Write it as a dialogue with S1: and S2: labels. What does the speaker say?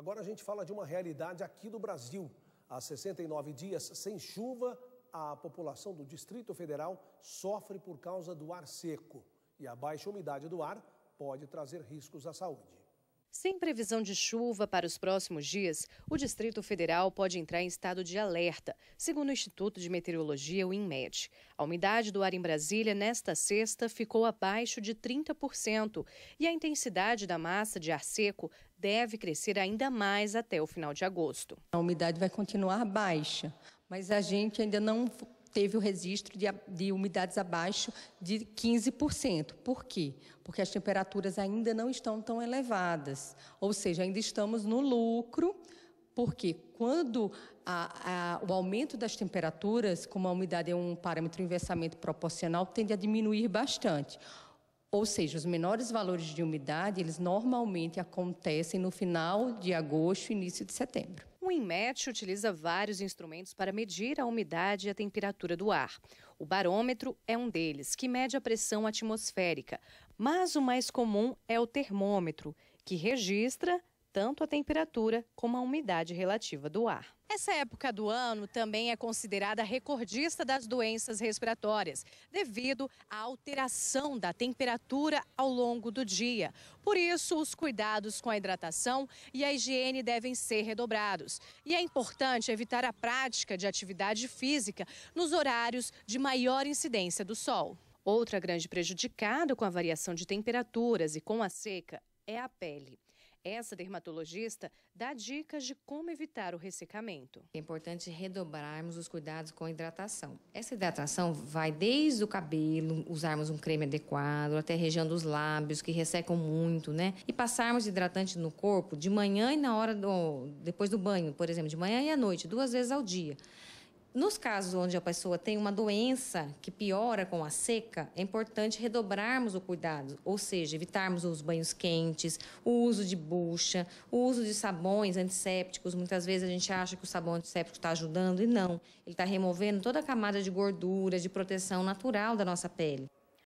S1: Agora a gente fala de uma realidade aqui do Brasil. Há 69 dias sem chuva, a população do Distrito Federal sofre por causa do ar seco. E a baixa umidade do ar pode trazer riscos à saúde. Sem previsão de chuva para os próximos dias, o Distrito Federal pode entrar em estado de alerta, segundo o Instituto de Meteorologia, o INMET. A umidade do ar em Brasília nesta sexta ficou abaixo de 30% e a intensidade da massa de ar seco deve crescer
S2: ainda mais até o final de agosto. A umidade vai continuar baixa, mas a gente ainda não teve o registro de, de umidades abaixo de 15%. Por quê? Porque as temperaturas ainda não estão tão elevadas, ou seja, ainda estamos no lucro, porque quando a, a, o aumento das temperaturas, como a umidade é um parâmetro inversamente proporcional, tende a diminuir bastante. Ou seja, os menores valores de umidade, eles normalmente acontecem no final de agosto, início de setembro.
S1: O INMET utiliza vários instrumentos para medir a umidade e a temperatura do ar. O barômetro é um deles, que mede a pressão atmosférica, mas o mais comum é o termômetro, que registra tanto a temperatura como a umidade relativa do ar. Essa época do ano também é considerada recordista das doenças respiratórias, devido à alteração da temperatura ao longo do dia. Por isso, os cuidados com a hidratação e a higiene devem ser redobrados. E é importante evitar a prática de atividade física nos horários de maior incidência do sol. Outra grande prejudicada com a variação de temperaturas e com a seca é a pele. Essa dermatologista dá dicas de como evitar o ressecamento. É importante redobrarmos os cuidados
S3: com a hidratação. Essa hidratação vai desde o cabelo, usarmos um creme adequado, até a região dos lábios, que ressecam muito, né? E passarmos hidratante no corpo de manhã e na hora do. depois do banho, por exemplo, de manhã e à noite, duas vezes ao dia. Nos casos onde a pessoa tem uma doença que piora com a seca, é importante redobrarmos o cuidado, ou seja, evitarmos os banhos quentes, o uso de bucha, o uso de sabões antissépticos. Muitas vezes a gente acha que o sabão antisséptico está ajudando e não. Ele está removendo toda a camada de gordura, de proteção natural da nossa pele.